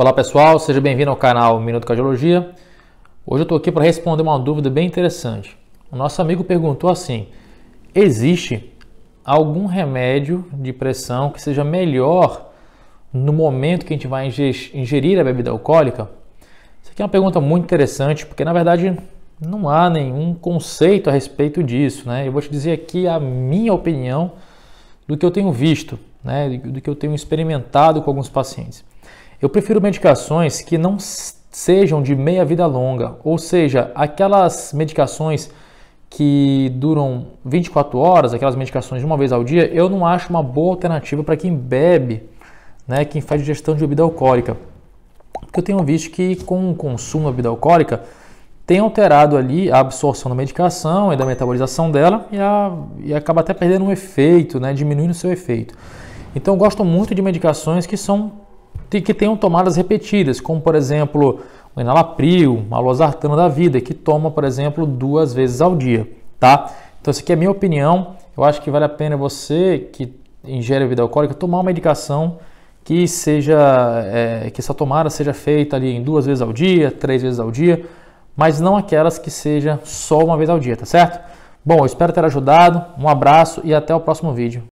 Olá pessoal, seja bem-vindo ao canal Minuto Cardiologia. Hoje eu estou aqui para responder uma dúvida bem interessante. O nosso amigo perguntou assim: existe algum remédio de pressão que seja melhor no momento que a gente vai ingerir a bebida alcoólica? Isso aqui é uma pergunta muito interessante, porque na verdade não há nenhum conceito a respeito disso, né? Eu vou te dizer aqui a minha opinião do que eu tenho visto, né? Do que eu tenho experimentado com alguns pacientes. Eu prefiro medicações que não sejam de meia vida longa, ou seja, aquelas medicações que duram 24 horas, aquelas medicações de uma vez ao dia, eu não acho uma boa alternativa para quem bebe, né, quem faz digestão de bebida alcoólica. Porque eu tenho visto que com o consumo de bebida alcoólica tem alterado ali a absorção da medicação e da metabolização dela e, a, e acaba até perdendo um efeito, né, diminuindo o seu efeito. Então eu gosto muito de medicações que são que tenham tomadas repetidas, como por exemplo o enalapril, a losartana da vida, que toma, por exemplo, duas vezes ao dia, tá? Então, essa aqui é a minha opinião. Eu acho que vale a pena você que ingere bebida alcoólica tomar uma medicação que seja é, que essa tomada seja feita ali em duas vezes ao dia, três vezes ao dia, mas não aquelas que seja só uma vez ao dia, tá certo? Bom, eu espero ter ajudado. Um abraço e até o próximo vídeo.